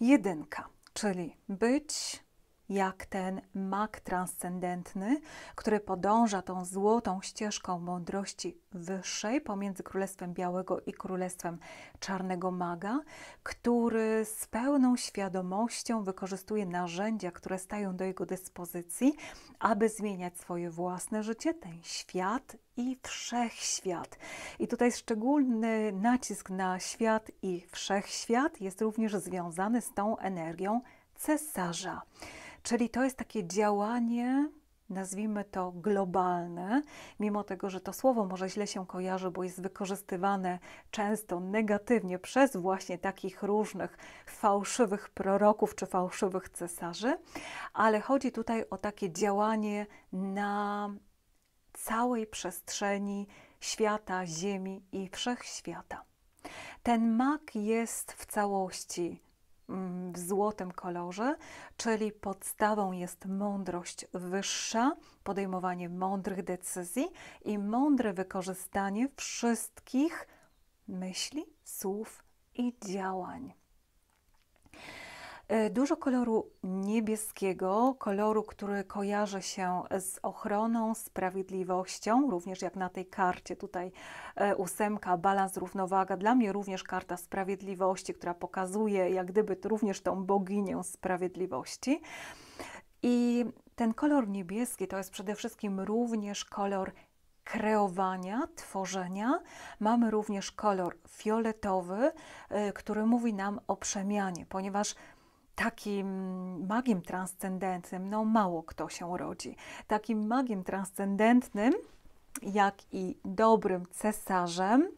Jedynka, czyli być, jak ten mak transcendentny, który podąża tą złotą ścieżką mądrości wyższej pomiędzy Królestwem Białego i Królestwem Czarnego Maga, który z pełną świadomością wykorzystuje narzędzia, które stają do jego dyspozycji, aby zmieniać swoje własne życie, ten świat i wszechświat. I tutaj szczególny nacisk na świat i wszechświat jest również związany z tą energią cesarza. Czyli to jest takie działanie, nazwijmy to globalne, mimo tego, że to słowo może źle się kojarzy, bo jest wykorzystywane często negatywnie przez właśnie takich różnych fałszywych proroków czy fałszywych cesarzy, ale chodzi tutaj o takie działanie na całej przestrzeni świata, Ziemi i wszechświata. Ten mak jest w całości w złotym kolorze, czyli podstawą jest mądrość wyższa, podejmowanie mądrych decyzji i mądre wykorzystanie wszystkich myśli, słów i działań. E, dużo koloru niebieskiego, koloru, który kojarzy się z ochroną, sprawiedliwością, również jak na tej karcie tutaj e, ósemka, balans, równowaga. Dla mnie również karta sprawiedliwości, która pokazuje jak gdyby również tą boginię sprawiedliwości. I ten kolor niebieski to jest przede wszystkim również kolor kreowania, tworzenia. Mamy również kolor fioletowy, e, który mówi nam o przemianie, ponieważ takim magiem transcendentnym, no mało kto się rodzi. Takim magiem transcendentnym, jak i dobrym cesarzem,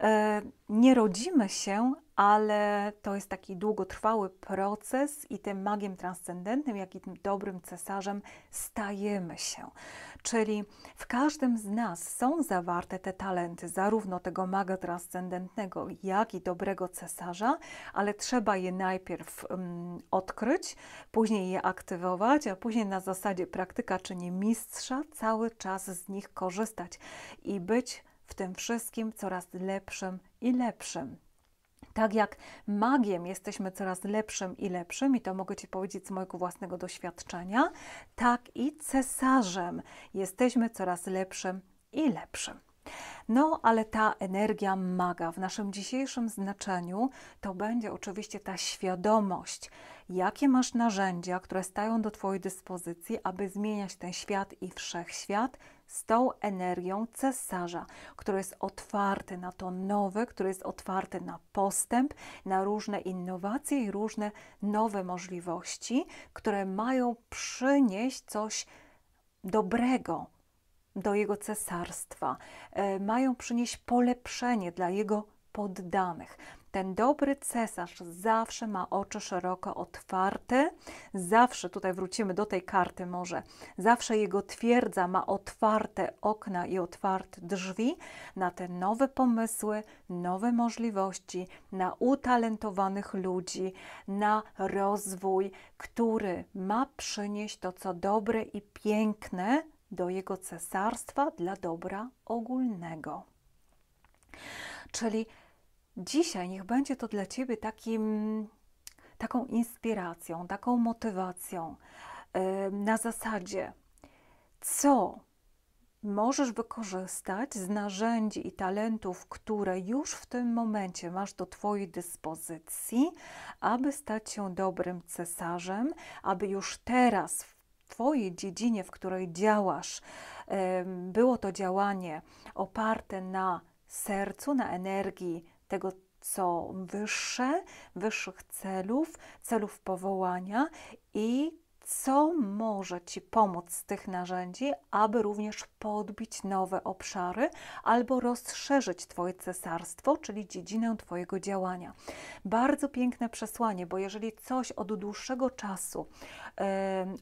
e, nie rodzimy się, ale to jest taki długotrwały proces i tym magiem transcendentnym, jak i tym dobrym cesarzem stajemy się. Czyli w każdym z nas są zawarte te talenty, zarówno tego maga transcendentnego, jak i dobrego cesarza, ale trzeba je najpierw um, odkryć, później je aktywować, a później na zasadzie praktyka czyli mistrza cały czas z nich korzystać i być w tym wszystkim coraz lepszym i lepszym. Tak jak magiem jesteśmy coraz lepszym i lepszym, i to mogę Ci powiedzieć z mojego własnego doświadczenia, tak i cesarzem jesteśmy coraz lepszym i lepszym. No, ale ta energia maga w naszym dzisiejszym znaczeniu to będzie oczywiście ta świadomość, jakie masz narzędzia, które stają do Twojej dyspozycji, aby zmieniać ten świat i wszechświat z tą energią cesarza, który jest otwarty na to nowe, który jest otwarty na postęp, na różne innowacje i różne nowe możliwości, które mają przynieść coś dobrego, do jego cesarstwa, e, mają przynieść polepszenie dla jego poddanych. Ten dobry cesarz zawsze ma oczy szeroko otwarte, zawsze, tutaj wrócimy do tej karty może, zawsze jego twierdza ma otwarte okna i otwarte drzwi na te nowe pomysły, nowe możliwości, na utalentowanych ludzi, na rozwój, który ma przynieść to, co dobre i piękne do jego cesarstwa dla dobra ogólnego. Czyli dzisiaj niech będzie to dla ciebie takim, taką inspiracją, taką motywacją na zasadzie, co możesz wykorzystać z narzędzi i talentów, które już w tym momencie masz do Twojej dyspozycji, aby stać się dobrym cesarzem, aby już teraz w Twojej dziedzinie, w której działasz, było to działanie oparte na sercu, na energii tego, co wyższe, wyższych celów, celów powołania i co może Ci pomóc z tych narzędzi, aby również podbić nowe obszary albo rozszerzyć Twoje cesarstwo, czyli dziedzinę Twojego działania. Bardzo piękne przesłanie, bo jeżeli coś od dłuższego czasu yy,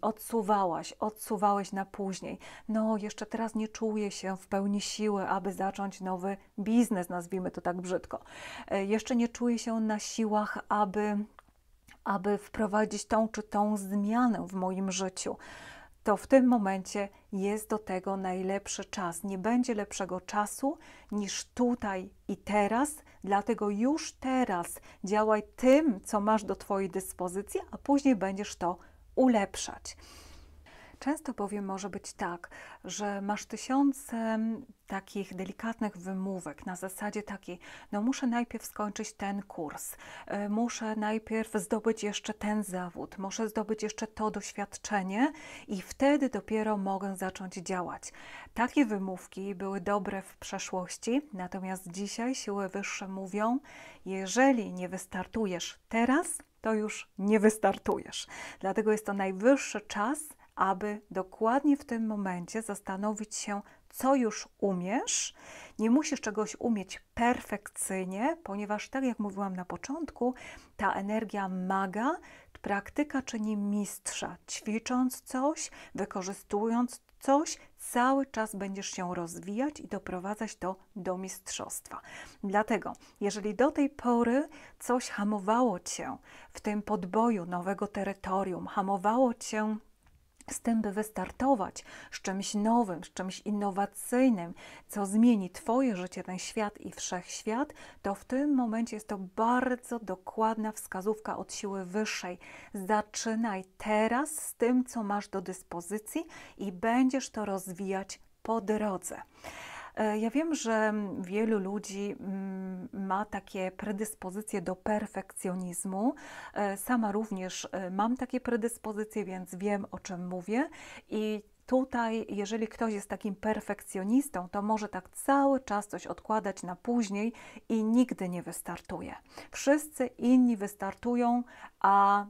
odsuwałaś, odsuwałeś na później, no jeszcze teraz nie czuję się w pełni siły, aby zacząć nowy biznes, nazwijmy to tak brzydko, yy, jeszcze nie czuję się na siłach, aby aby wprowadzić tą czy tą zmianę w moim życiu, to w tym momencie jest do tego najlepszy czas. Nie będzie lepszego czasu niż tutaj i teraz, dlatego już teraz działaj tym, co masz do Twojej dyspozycji, a później będziesz to ulepszać. Często bowiem może być tak, że masz tysiące takich delikatnych wymówek na zasadzie takiej, no muszę najpierw skończyć ten kurs, y, muszę najpierw zdobyć jeszcze ten zawód, muszę zdobyć jeszcze to doświadczenie i wtedy dopiero mogę zacząć działać. Takie wymówki były dobre w przeszłości, natomiast dzisiaj siły wyższe mówią, jeżeli nie wystartujesz teraz, to już nie wystartujesz. Dlatego jest to najwyższy czas, aby dokładnie w tym momencie zastanowić się, co już umiesz. Nie musisz czegoś umieć perfekcyjnie, ponieważ, tak jak mówiłam na początku, ta energia maga, praktyka czyni mistrza. Ćwicząc coś, wykorzystując coś, cały czas będziesz się rozwijać i doprowadzać to do mistrzostwa. Dlatego, jeżeli do tej pory coś hamowało cię w tym podboju nowego terytorium, hamowało cię z tym, by wystartować z czymś nowym, z czymś innowacyjnym, co zmieni Twoje życie, ten świat i wszechświat, to w tym momencie jest to bardzo dokładna wskazówka od siły wyższej. Zaczynaj teraz z tym, co masz do dyspozycji i będziesz to rozwijać po drodze. E, ja wiem, że wielu ludzi mm, ma takie predyspozycje do perfekcjonizmu. E, sama również e, mam takie predyspozycje, więc wiem o czym mówię i Tutaj, jeżeli ktoś jest takim perfekcjonistą, to może tak cały czas coś odkładać na później i nigdy nie wystartuje. Wszyscy inni wystartują, a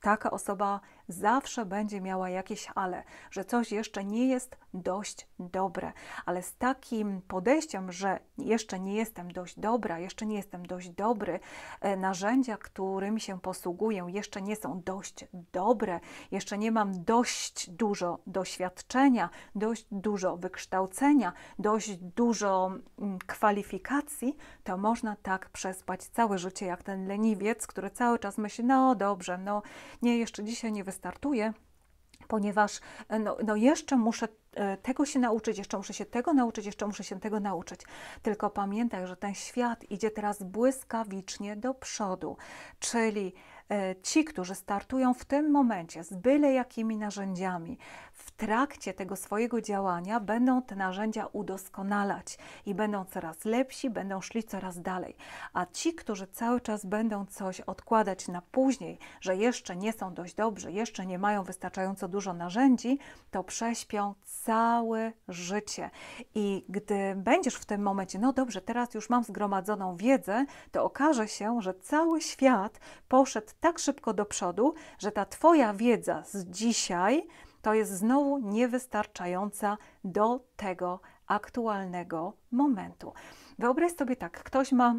taka osoba zawsze będzie miała jakieś ale, że coś jeszcze nie jest dość dobre. Ale z takim podejściem, że jeszcze nie jestem dość dobra, jeszcze nie jestem dość dobry, e, narzędzia, którymi się posługuję, jeszcze nie są dość dobre, jeszcze nie mam dość dużo doświadczenia, dość dużo wykształcenia, dość dużo mm, kwalifikacji, to można tak przespać całe życie, jak ten leniwiec, który cały czas myśli: No dobrze, no nie, jeszcze dzisiaj nie wystarczy wystartuję, ponieważ e, no, no jeszcze muszę e, tego się nauczyć, jeszcze muszę się tego nauczyć, jeszcze muszę się tego nauczyć. Tylko pamiętaj, że ten świat idzie teraz błyskawicznie do przodu, czyli e, ci, którzy startują w tym momencie z byle jakimi narzędziami, w trakcie tego swojego działania będą te narzędzia udoskonalać i będą coraz lepsi, będą szli coraz dalej. A ci, którzy cały czas będą coś odkładać na później, że jeszcze nie są dość dobrzy, jeszcze nie mają wystarczająco dużo narzędzi, to prześpią całe życie. I gdy będziesz w tym momencie, no dobrze, teraz już mam zgromadzoną wiedzę, to okaże się, że cały świat poszedł tak szybko do przodu, że ta Twoja wiedza z dzisiaj to jest znowu niewystarczająca do tego aktualnego momentu. Wyobraź sobie tak, ktoś ma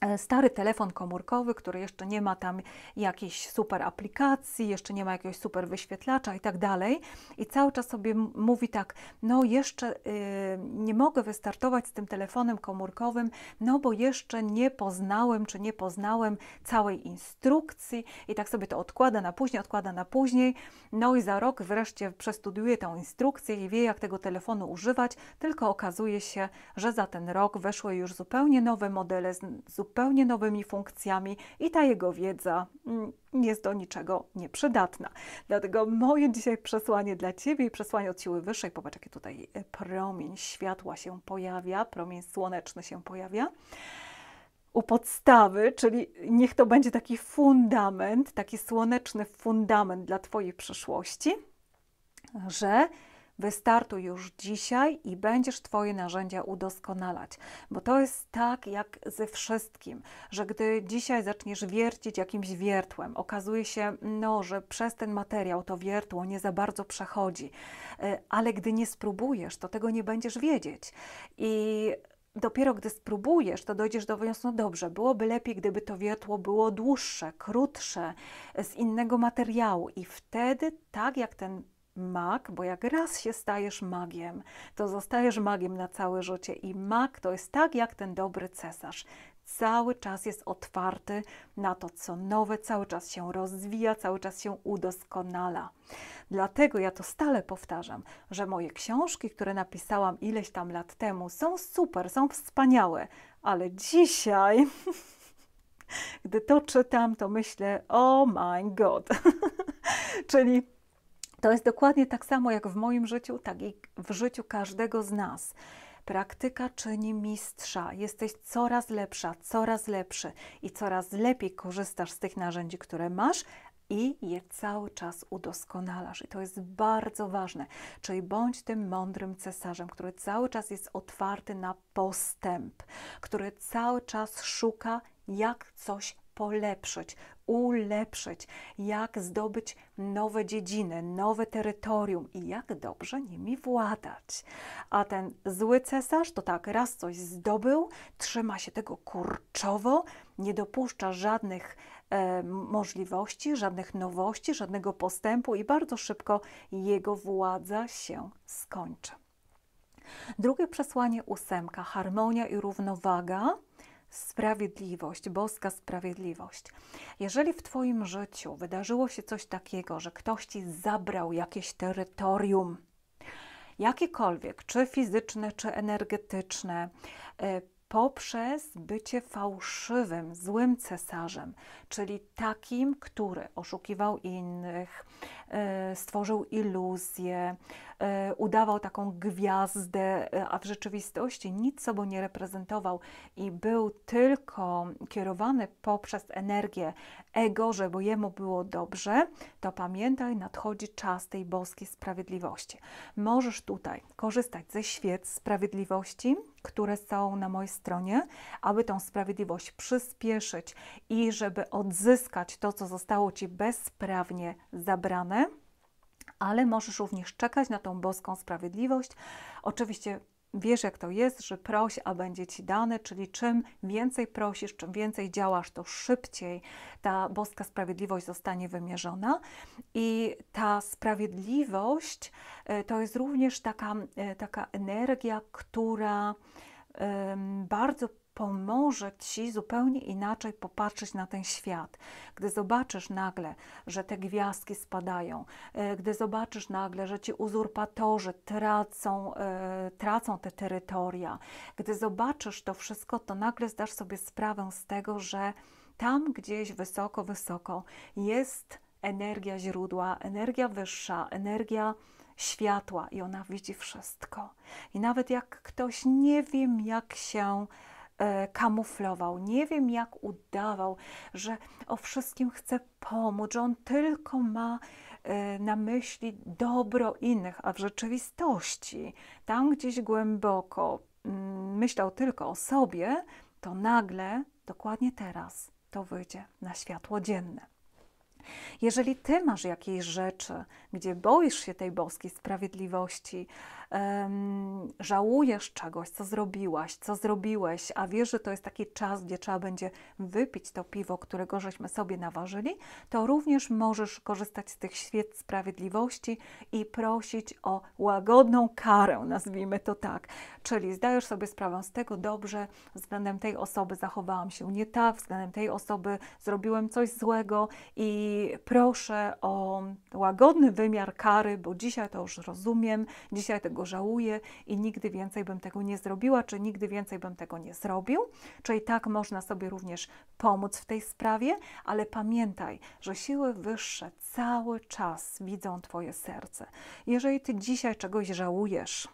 E, stary telefon komórkowy, który jeszcze nie ma tam jakiejś super aplikacji, jeszcze nie ma jakiegoś super wyświetlacza i tak dalej. I cały czas sobie mówi tak, no jeszcze yy, nie mogę wystartować z tym telefonem komórkowym, no bo jeszcze nie poznałem, czy nie poznałem całej instrukcji i tak sobie to odkłada na później, odkłada na później. No i za rok wreszcie przestudiuje tą instrukcję i wie, jak tego telefonu używać, tylko okazuje się, że za ten rok weszły już zupełnie nowe modele, zupełnie zupełnie nowymi funkcjami i ta jego wiedza mm, jest do niczego nieprzydatna. Dlatego moje dzisiaj przesłanie dla Ciebie i przesłanie od siły wyższej, popatrz jaki tutaj e, promień światła się pojawia, promień słoneczny się pojawia u podstawy, czyli niech to będzie taki fundament, taki słoneczny fundament dla Twojej przyszłości, że Wystartuj już dzisiaj i będziesz Twoje narzędzia udoskonalać, bo to jest tak jak ze wszystkim, że gdy dzisiaj zaczniesz wiercić jakimś wiertłem, okazuje się, no, że przez ten materiał to wiertło nie za bardzo przechodzi, e, ale gdy nie spróbujesz, to tego nie będziesz wiedzieć. I dopiero gdy spróbujesz, to dojdziesz do wniosku, no dobrze, byłoby lepiej, gdyby to wiertło było dłuższe, krótsze, e, z innego materiału i wtedy, tak jak ten mag, bo jak raz się stajesz magiem, to zostajesz magiem na całe życie i mag to jest tak jak ten dobry cesarz. Cały czas jest otwarty na to, co nowe, cały czas się rozwija, cały czas się udoskonala. Dlatego ja to stale powtarzam, że moje książki, które napisałam ileś tam lat temu, są super, są wspaniałe, ale dzisiaj, gdy to czytam, to myślę: Oh my God! Czyli to jest dokładnie tak samo jak w moim życiu, tak i w życiu każdego z nas. Praktyka czyni mistrza. Jesteś coraz lepsza, coraz lepszy i coraz lepiej korzystasz z tych narzędzi, które masz, i je cały czas udoskonalasz. I to jest bardzo ważne. Czyli bądź tym mądrym cesarzem, który cały czas jest otwarty na postęp, który cały czas szuka, jak coś polepszyć, ulepszyć, jak zdobyć nowe dziedziny, nowe terytorium i jak dobrze nimi władać. A ten zły cesarz to tak, raz coś zdobył, trzyma się tego kurczowo, nie dopuszcza żadnych e, możliwości, żadnych nowości, żadnego postępu i bardzo szybko jego władza się skończy. Drugie przesłanie ósemka, harmonia i równowaga sprawiedliwość, boska sprawiedliwość. Jeżeli w Twoim życiu wydarzyło się coś takiego, że ktoś Ci zabrał jakieś terytorium, jakiekolwiek, czy fizyczne, czy energetyczne, y, poprzez bycie fałszywym, złym cesarzem, czyli takim, który oszukiwał innych, y, stworzył iluzję, E, udawał taką gwiazdę, e, a w rzeczywistości nic sobą nie reprezentował i był tylko kierowany poprzez energię ego, że bo jemu było dobrze, to pamiętaj, nadchodzi czas tej boskiej sprawiedliwości. Możesz tutaj korzystać ze świec sprawiedliwości, które są na mojej stronie, aby tą sprawiedliwość przyspieszyć i żeby odzyskać to, co zostało ci bezprawnie zabrane ale możesz również czekać na tą boską sprawiedliwość. Oczywiście wiesz, jak to jest, że proś, a będzie ci dane, czyli czym więcej prosisz, czym więcej działasz, to szybciej ta boska sprawiedliwość zostanie wymierzona. I ta sprawiedliwość e, to jest również taka, e, taka energia, która bardzo pomoże ci zupełnie inaczej popatrzeć na ten świat. Gdy zobaczysz nagle, że te gwiazdki spadają, e, gdy zobaczysz nagle, że ci uzurpatorzy tracą, e, tracą te terytoria, gdy zobaczysz to wszystko, to nagle zdasz sobie sprawę z tego, że tam gdzieś wysoko, wysoko jest energia źródła, energia wyższa, energia światła i ona widzi wszystko. I nawet jak ktoś nie wiem, jak się E, kamuflował, nie wiem jak udawał, że o wszystkim chce pomóc, że on tylko ma e, na myśli dobro innych, a w rzeczywistości tam gdzieś głęboko mm, myślał tylko o sobie, to nagle, dokładnie teraz, to wyjdzie na światło dzienne. Jeżeli ty masz jakieś rzeczy, gdzie boisz się tej boskiej sprawiedliwości, um, żałujesz czegoś, co zrobiłaś, co zrobiłeś, a wiesz, że to jest taki czas, gdzie trzeba będzie wypić to piwo, którego żeśmy sobie naważyli, to również możesz korzystać z tych świec sprawiedliwości i prosić o łagodną karę, nazwijmy to tak, Czyli zdajesz sobie sprawę z tego dobrze, względem tej osoby zachowałam się nie tak, względem tej osoby zrobiłem coś złego i proszę o łagodny wymiar kary, bo dzisiaj to już rozumiem, dzisiaj tego żałuję i nigdy więcej bym tego nie zrobiła, czy nigdy więcej bym tego nie zrobił. Czyli tak można sobie również pomóc w tej sprawie, ale pamiętaj, że siły wyższe cały czas widzą Twoje serce. Jeżeli Ty dzisiaj czegoś żałujesz,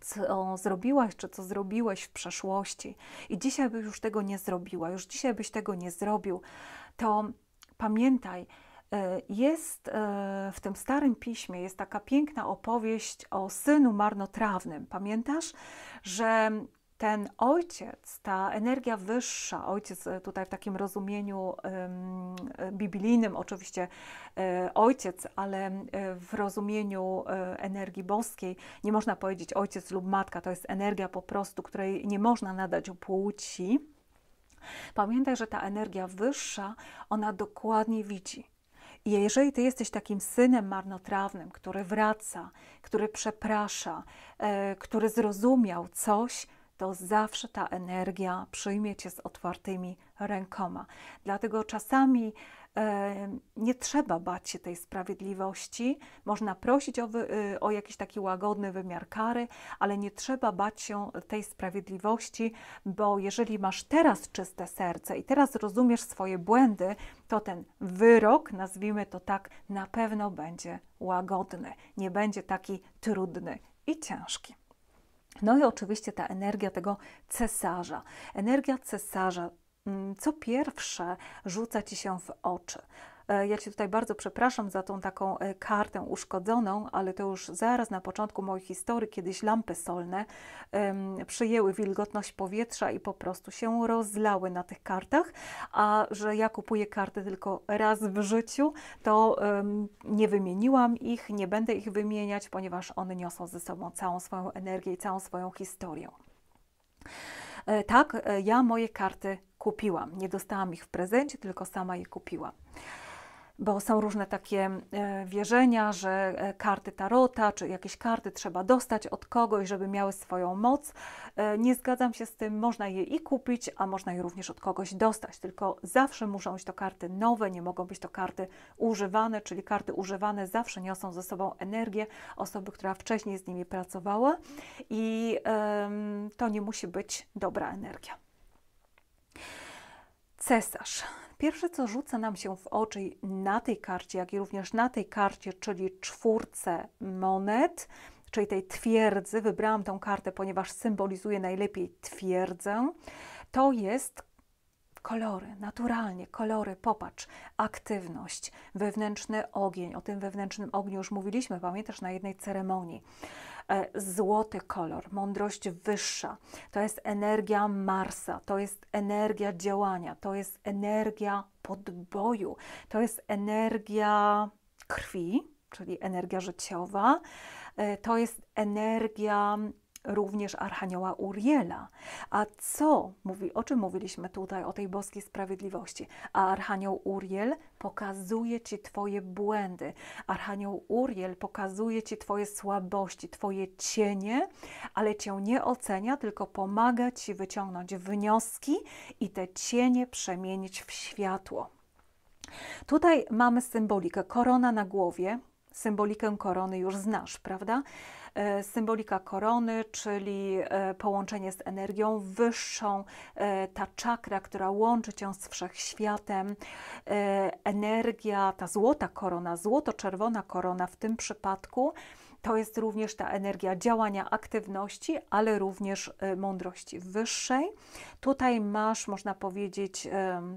co zrobiłaś, czy co zrobiłeś w przeszłości i dzisiaj byś już tego nie zrobiła, już dzisiaj byś tego nie zrobił, to pamiętaj, e, jest e, w tym starym piśmie jest taka piękna opowieść o synu marnotrawnym. Pamiętasz, że ten ojciec, ta energia wyższa, ojciec e, tutaj w takim rozumieniu e, biblijnym, oczywiście e, ojciec, ale w rozumieniu energii boskiej nie można powiedzieć ojciec lub matka, to jest energia po prostu, której nie można nadać płci. Pamiętaj, że ta energia wyższa, ona dokładnie widzi. I jeżeli ty jesteś takim synem marnotrawnym, który wraca, który przeprasza, który zrozumiał coś, to zawsze ta energia przyjmie cię z otwartymi rękoma. Dlatego czasami nie trzeba bać się tej sprawiedliwości. Można prosić o, wy, y, o, jakiś taki łagodny wymiar kary, ale nie trzeba bać się tej sprawiedliwości, bo jeżeli masz teraz czyste serce i teraz rozumiesz swoje błędy, to ten wyrok, nazwijmy to tak, na pewno będzie łagodny, nie będzie taki trudny i ciężki. No i oczywiście ta energia tego cesarza. Energia cesarza, mm, co pierwsze rzuca ci się w oczy. E, ja Cię tutaj bardzo przepraszam za tą taką e, kartę uszkodzoną, ale to już zaraz na początku mojej historii, kiedyś lampy solne um, przyjęły wilgotność powietrza i po prostu się rozlały na tych kartach, a że ja kupuję karty tylko raz w życiu, to um, nie wymieniłam ich, nie będę ich wymieniać, ponieważ one niosą ze sobą całą swoją energię i całą swoją historię. E, tak, ja moje karty kupiłam. Nie dostałam ich w prezencie, tylko sama je kupiłam bo są różne takie e, wierzenia, że e, karty tarota czy jakieś karty trzeba dostać od kogoś, żeby miały swoją moc. E, nie zgadzam się z tym, można je i kupić, a można je również od kogoś dostać, tylko zawsze muszą być to karty nowe, nie mogą być to karty używane, czyli karty używane zawsze niosą ze sobą energię osoby, która wcześniej z nimi pracowała i to nie musi być dobra energia. Cesarz. Pierwsze, co rzuca nam się w oczy na tej karcie, jak i również na tej karcie, czyli czwórce monet, czyli tej twierdzy, wybrałam tą kartę, ponieważ symbolizuje najlepiej twierdzę, to jest kolory, naturalnie kolory, popatrz, aktywność, wewnętrzny ogień. O tym wewnętrznym ogniu już mówiliśmy, pamiętasz, na jednej ceremonii. E, złoty kolor, mądrość wyższa. To jest energia Marsa, to jest energia działania, to jest energia podboju, to jest energia krwi, czyli energia życiowa, e, to jest energia również Archanioła Uriela. A co mówi, o czym mówiliśmy tutaj, o tej boskiej sprawiedliwości? A Archanioł Uriel pokazuje Ci Twoje błędy. Archanioł Uriel pokazuje Ci Twoje słabości, Twoje cienie, ale Cię nie ocenia, tylko pomaga Ci wyciągnąć wnioski i te cienie przemienić w światło. Tutaj mamy symbolikę korona na głowie, symbolikę korony już znasz, prawda? E, symbolika korony, czyli e, połączenie z energią wyższą, e, ta czakra, która łączy cię z wszechświatem, energia, ta złota korona, złoto-czerwona korona w tym przypadku. To jest również ta energia działania, aktywności, ale również mądrości wyższej. Tutaj masz, można powiedzieć,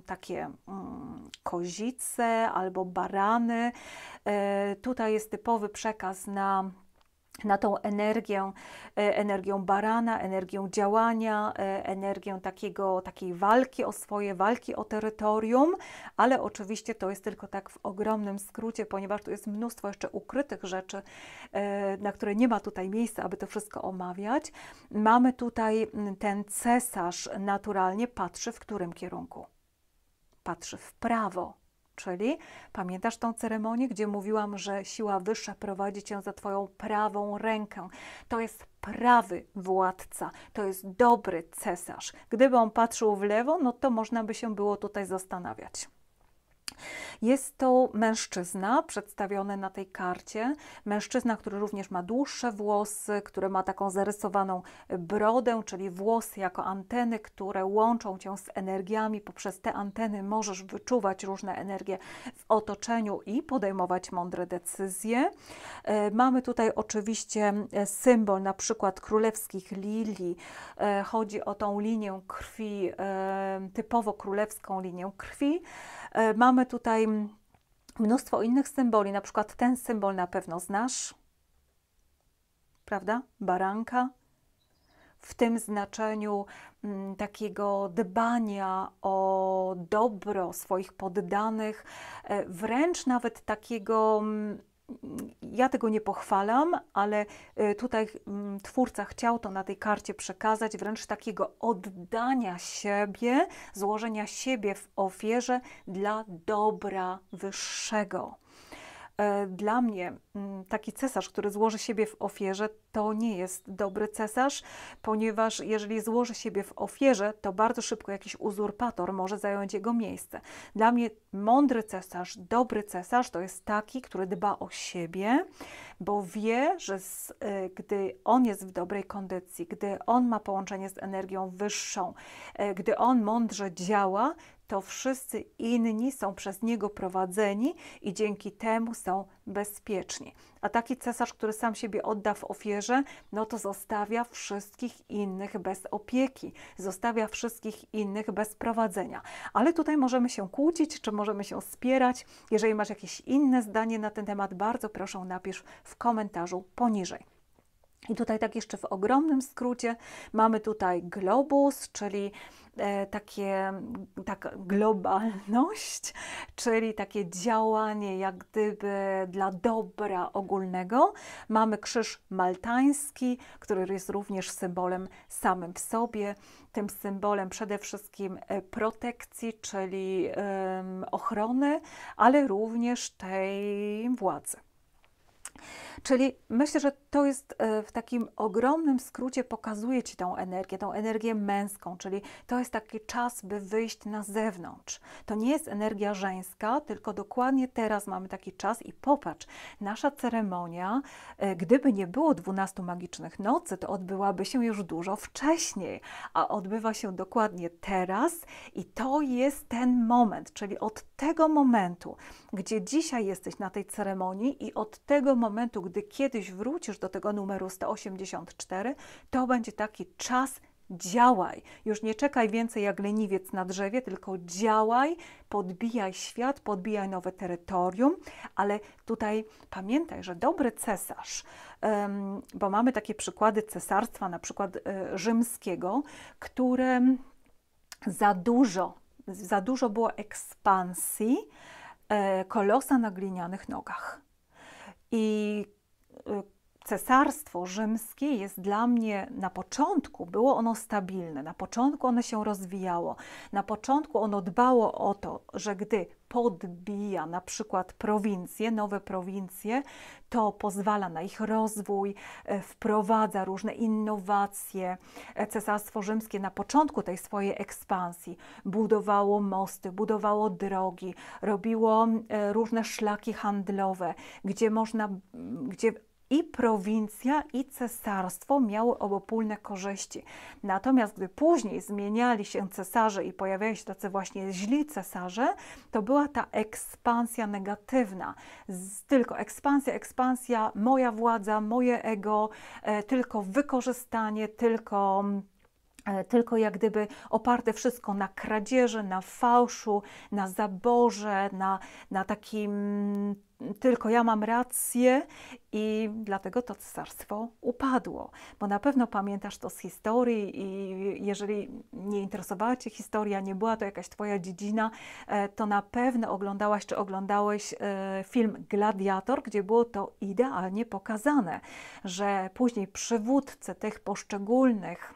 takie mm, kozice albo barany. Tutaj jest typowy przekaz na na tą energię, e, energią barana, energią działania, e, energię takiego, takiej walki o swoje, walki o terytorium, ale oczywiście to jest tylko tak w ogromnym skrócie, ponieważ tu jest mnóstwo jeszcze ukrytych rzeczy, e, na które nie ma tutaj miejsca, aby to wszystko omawiać. Mamy tutaj ten cesarz naturalnie patrzy w którym kierunku? Patrzy w prawo Czyli pamiętasz tą ceremonię, gdzie mówiłam, że siła wyższa prowadzi cię za twoją prawą rękę. To jest prawy władca, to jest dobry cesarz. Gdyby on patrzył w lewo, no to można by się było tutaj zastanawiać. Jest to mężczyzna przedstawiony na tej karcie. Mężczyzna, który również ma dłuższe włosy, który ma taką zarysowaną brodę, czyli włosy jako anteny, które łączą cię z energiami. Poprzez te anteny możesz wyczuwać różne energie w otoczeniu i podejmować mądre decyzje. E, mamy tutaj oczywiście e, symbol na przykład królewskich lilii. E, chodzi o tą linię krwi, typowo królewską linię krwi. E, mamy tutaj mnóstwo innych symboli, na przykład ten symbol na pewno znasz, prawda? Baranka. W tym znaczeniu mm, takiego dbania o dobro swoich poddanych, e, wręcz nawet takiego mm, ja tego nie pochwalam, ale y, tutaj mm, twórca chciał to na tej karcie przekazać, wręcz takiego oddania siebie, złożenia siebie w ofierze dla dobra wyższego. E, dla mnie mm, taki cesarz, który złoży siebie w ofierze, to nie jest dobry cesarz, ponieważ jeżeli złoży siebie w ofierze, to bardzo szybko jakiś uzurpator może zająć jego miejsce. Dla mnie mądry cesarz, dobry cesarz to jest taki, który dba o siebie, bo wie, że z, e, gdy on jest w dobrej kondycji, gdy on ma połączenie z energią wyższą, e, gdy on mądrze działa, to wszyscy inni są przez niego prowadzeni i dzięki temu są bezpieczni. A taki cesarz, który sam siebie odda w ofierze, no to zostawia wszystkich innych bez opieki, zostawia wszystkich innych bez prowadzenia. Ale tutaj możemy się kłócić, czy możemy się spierać. Jeżeli masz jakieś inne zdanie na ten temat, bardzo proszę napisz w komentarzu poniżej. I tutaj tak jeszcze w ogromnym skrócie mamy tutaj globus, czyli e, takie, tak globalność, czyli takie działanie jak gdyby dla dobra ogólnego. Mamy krzyż maltański, który jest również symbolem samym w sobie, tym symbolem przede wszystkim e, protekcji, czyli ochrony, ale również tej władzy. Czyli myślę, że to jest e, w takim ogromnym skrócie pokazuje Ci tą energię, tą energię męską, czyli to jest taki czas, by wyjść na zewnątrz. To nie jest energia żeńska, tylko dokładnie teraz mamy taki czas i popatrz, nasza ceremonia, e, gdyby nie było 12 magicznych nocy, to odbyłaby się już dużo wcześniej, a odbywa się dokładnie teraz i to jest ten moment, czyli od tego momentu, gdzie dzisiaj jesteś na tej ceremonii i od tego momentu, momentu, gdy kiedyś wrócisz do tego numeru 184, to będzie taki czas działaj. Już nie czekaj więcej jak leniwiec na drzewie, tylko działaj, podbijaj świat, podbijaj nowe terytorium, ale tutaj pamiętaj, że dobry cesarz, bo mamy takie przykłady cesarstwa, na przykład e, rzymskiego, które za dużo, za dużo było ekspansji e, kolosa na glinianych nogach. y eh, Cesarstwo rzymskie jest dla mnie na początku, było ono stabilne, na początku ono się rozwijało, na początku ono dbało o to, że gdy podbija na przykład prowincje, nowe prowincje, to pozwala na ich rozwój, e, wprowadza różne innowacje. E, Cesarstwo Rzymskie na początku tej swojej ekspansji budowało mosty, budowało drogi, robiło e, różne szlaki handlowe, gdzie można, gdzie i prowincja, i cesarstwo miały obopólne korzyści. Natomiast gdy później zmieniali się cesarze i pojawiali się tacy właśnie źli cesarze, to była ta ekspansja negatywna. Z, tylko ekspansja, ekspansja, moja władza, moje ego, e, tylko wykorzystanie, tylko mm, tylko jak gdyby oparte wszystko na kradzieży, na fałszu, na zaborze, na, na takim tylko ja mam rację i dlatego to cesarstwo upadło. Bo na pewno pamiętasz to z historii i jeżeli nie interesowała Cię historia, nie była to jakaś Twoja dziedzina, e, to na pewno oglądałaś czy oglądałeś e, film Gladiator, gdzie było to idealnie pokazane, że później przywódcy tych poszczególnych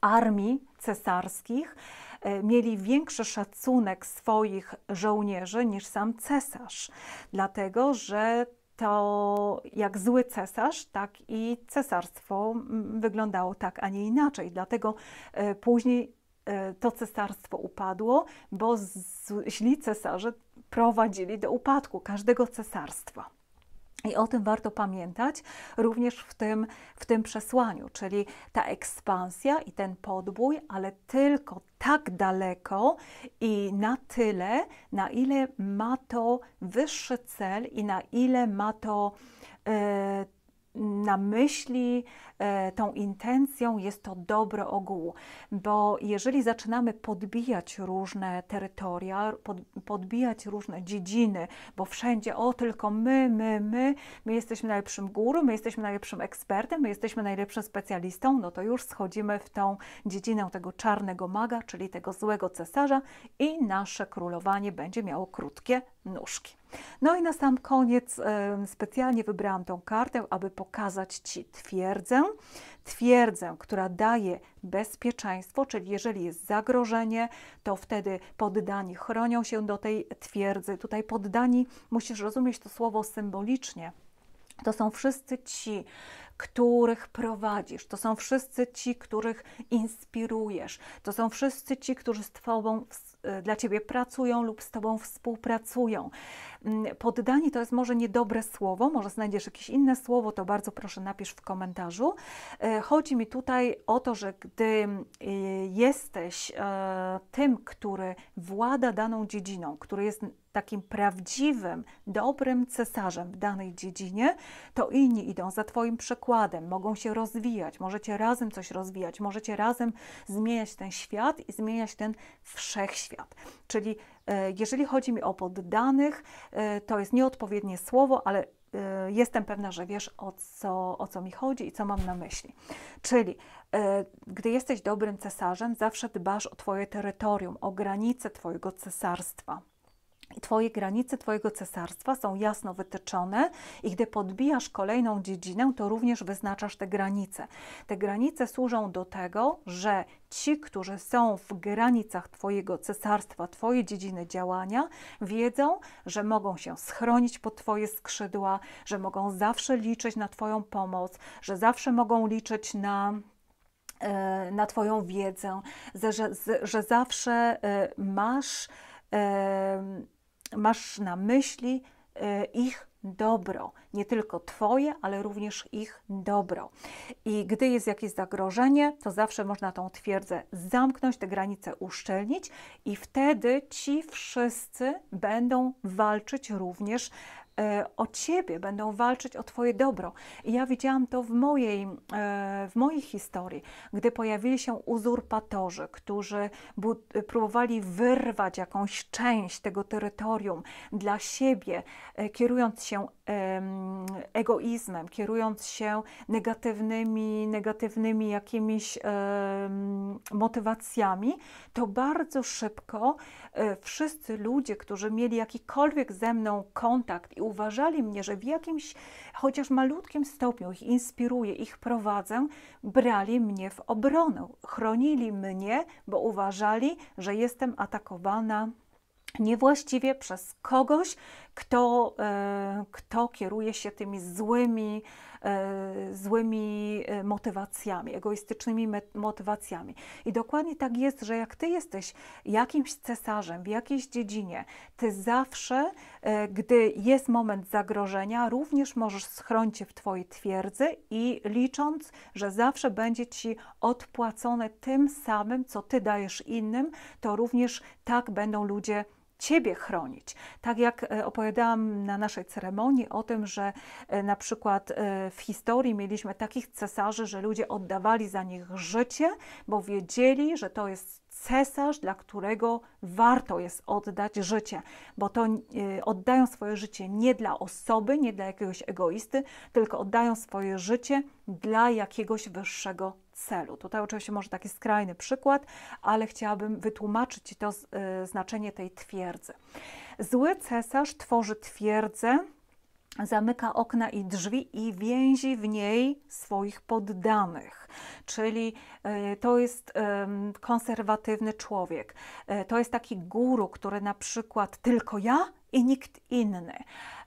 armii cesarskich e, mieli większy szacunek swoich żołnierzy niż sam cesarz, dlatego że to jak zły cesarz, tak i cesarstwo wyglądało tak, a nie inaczej. Dlatego e, później e, to cesarstwo upadło, bo źli cesarze prowadzili do upadku każdego cesarstwa. I o tym warto pamiętać również w tym, w tym przesłaniu, czyli ta ekspansja i ten podbój, ale tylko tak daleko i na tyle, na ile ma to wyższy cel i na ile ma to e, na myśli E, tą intencją jest to dobro ogółu, bo jeżeli zaczynamy podbijać różne terytoria, podbijać różne dziedziny, bo wszędzie o tylko my, my, my, my jesteśmy najlepszym guru, my jesteśmy najlepszym ekspertem, my jesteśmy najlepszym specjalistą, no to już schodzimy w tą dziedzinę tego czarnego maga, czyli tego złego cesarza i nasze królowanie będzie miało krótkie nóżki. No i na sam koniec specjalnie wybrałam tą kartę, aby pokazać Ci twierdzę, twierdzę, która daje bezpieczeństwo, czyli jeżeli jest zagrożenie, to wtedy poddani chronią się do tej twierdzy. Tutaj poddani, musisz rozumieć to słowo symbolicznie. To są wszyscy ci, których prowadzisz, to są wszyscy ci, których inspirujesz, to są wszyscy ci, którzy z Tobą współpracują Y, dla ciebie pracują lub z tobą współpracują. Mm, Poddani to jest może niedobre słowo, może znajdziesz jakieś inne słowo, to bardzo proszę napisz w komentarzu. Y, chodzi mi tutaj o to, że gdy y, jesteś tym, który włada daną dziedziną, który jest takim prawdziwym, dobrym cesarzem w danej dziedzinie, to inni idą za Twoim przykładem, mogą się rozwijać, możecie razem coś rozwijać, możecie razem zmieniać ten świat i zmieniać ten wszechświat. Czyli e, jeżeli chodzi mi o poddanych, e, to jest nieodpowiednie słowo, ale e, jestem pewna, że wiesz o co, o co mi chodzi i co mam na myśli. Czyli gdy jesteś dobrym cesarzem, zawsze dbasz o Twoje terytorium, o granice Twojego cesarstwa Twoje granice Twojego cesarstwa są jasno wytyczone, i gdy podbijasz kolejną dziedzinę, to również wyznaczasz te granice. Te granice służą do tego, że ci, którzy są w granicach Twojego cesarstwa, Twojej dziedziny działania, wiedzą, że mogą się schronić pod Twoje skrzydła, że mogą zawsze liczyć na Twoją pomoc, że zawsze mogą liczyć na e, na Twoją wiedzę, że, że, że zawsze e, masz. E, masz na myśli e, ich dobro, nie tylko Twoje, ale również ich dobro. I gdy jest jakieś zagrożenie, to zawsze można tą twierdzę zamknąć, te granice uszczelnić, i wtedy ci wszyscy będą walczyć również E, o Ciebie, będą walczyć o Twoje dobro. I ja widziałam to w mojej, e, w mojej historii, gdy pojawili się uzurpatorzy, którzy próbowali wyrwać jakąś część tego terytorium dla siebie, e, kierując się egoizmem, kierując się negatywnymi, negatywnymi jakimiś motywacjami, to bardzo szybko e, wszyscy ludzie, którzy mieli jakikolwiek ze mną kontakt i uważali mnie, że w jakimś chociaż malutkim stopniu ich inspiruję, ich prowadzę, brali mnie w obronę, chronili mnie, bo uważali, że jestem atakowana niewłaściwie przez kogoś, kto, e, kto kieruje się tymi złymi, e, złymi e, motywacjami, egoistycznymi motywacjami. I dokładnie tak jest, że jak ty jesteś jakimś cesarzem w jakiejś dziedzinie, ty zawsze, gdy jest moment zagrożenia, również możesz schronić się w twojej twierdzy i licząc, że zawsze będzie ci odpłacone tym samym, co ty dajesz innym, to również tak będą ludzie Ciebie chronić. Tak jak e, opowiadałam na naszej ceremonii o tym, że e, na przykład e, w historii mieliśmy takich cesarzy, że ludzie oddawali za nich życie, bo wiedzieli, że to jest cesarz, dla którego warto jest oddać życie, bo to oddają swoje życie nie dla osoby, nie dla jakiegoś egoisty, tylko oddają swoje życie dla jakiegoś wyższego celu. Tutaj oczywiście może taki skrajny przykład, ale chciałabym wytłumaczyć Ci to y, znaczenie tej twierdzy. Zły cesarz tworzy twierdzę, zamyka okna i drzwi i więzi w niej swoich poddanych. Czyli y, to jest konserwatywny człowiek. Y, to jest taki guru, który na przykład tylko ja i nikt inny.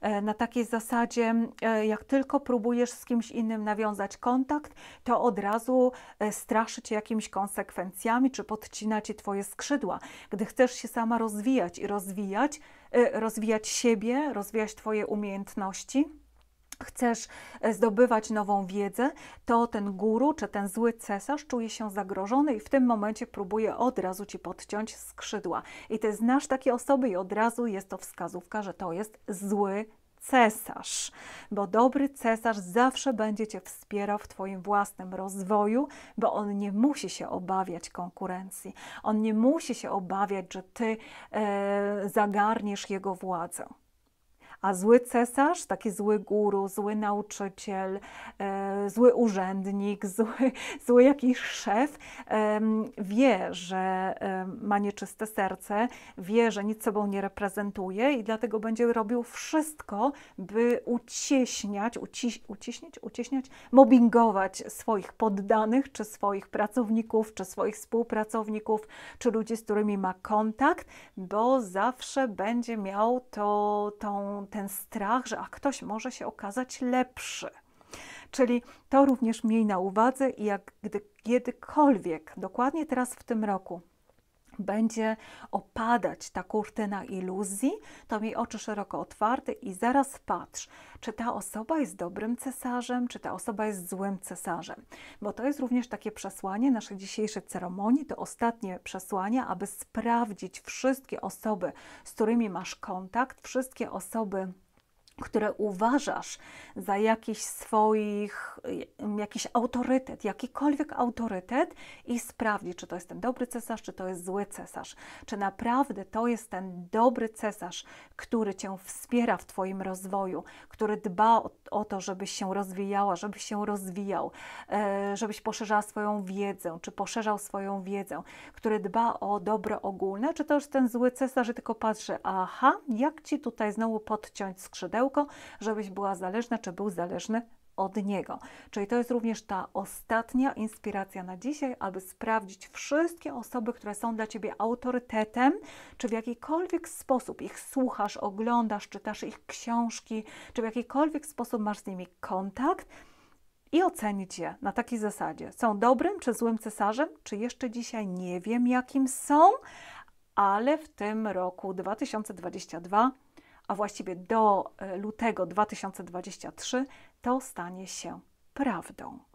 E, na takiej zasadzie, e, jak tylko próbujesz z kimś innym nawiązać kontakt, to od razu e, straszy cię jakimiś konsekwencjami, czy podcina ci twoje skrzydła. Gdy chcesz się sama rozwijać i rozwijać, rozwijać siebie, rozwijać twoje umiejętności, chcesz e, zdobywać nową wiedzę, to ten guru czy ten zły cesarz czuje się zagrożony i w tym momencie próbuje od razu ci podciąć skrzydła. I ty znasz takie osoby i od razu jest to wskazówka, że to jest zły cesarz, bo dobry cesarz zawsze będzie Cię wspierał w Twoim własnym rozwoju, bo on nie musi się obawiać konkurencji, on nie musi się obawiać, że Ty e, zagarniesz jego władzę. A zły cesarz, taki zły guru, zły nauczyciel, e, zły urzędnik, zły, zły jakiś szef wie, że ma nieczyste serce, wie, że nic sobą nie reprezentuje i dlatego będzie robił wszystko, by ucieśniać, uciś, uciśnić, ucieśniać, mobbingować swoich poddanych, czy swoich pracowników, czy swoich współpracowników, czy ludzi, z którymi ma kontakt, bo zawsze będzie miał to, tą ten strach, że a ktoś może się okazać lepszy. Czyli to również miej na uwadze i jak gdy, kiedykolwiek, dokładnie teraz w tym roku, będzie opadać ta kurtyna iluzji, to miej oczy szeroko otwarte i zaraz patrz, czy ta osoba jest dobrym cesarzem, czy ta osoba jest złym cesarzem. Bo to jest również takie przesłanie naszej dzisiejszej ceremonii, to ostatnie przesłanie, aby sprawdzić wszystkie osoby, z którymi masz kontakt, wszystkie osoby, które uważasz za jakiś swoich, y, jakiś autorytet, jakikolwiek autorytet i sprawdzi, czy to jest ten dobry cesarz, czy to jest zły cesarz. Czy naprawdę to jest ten dobry cesarz, który cię wspiera w twoim rozwoju, który dba o o to, żebyś się rozwijała, żebyś się rozwijał, e, żebyś poszerzała swoją wiedzę, czy poszerzał swoją wiedzę, który dba o dobro ogólne, czy to już ten zły cesarz tylko patrzy, aha, jak ci tutaj znowu podciąć skrzydełko, żebyś była zależna, czy był zależny od Niego. Czyli to jest również ta ostatnia inspiracja na dzisiaj, aby sprawdzić wszystkie osoby, które są dla Ciebie autorytetem, czy w jakikolwiek sposób ich słuchasz, oglądasz, czytasz ich książki, czy w jakikolwiek sposób masz z nimi kontakt i ocenić je na takiej zasadzie. Są dobrym czy złym cesarzem, czy jeszcze dzisiaj nie wiem, jakim są, ale w tym roku 2022, a właściwie do e, lutego 2023, to stanie się prawdą.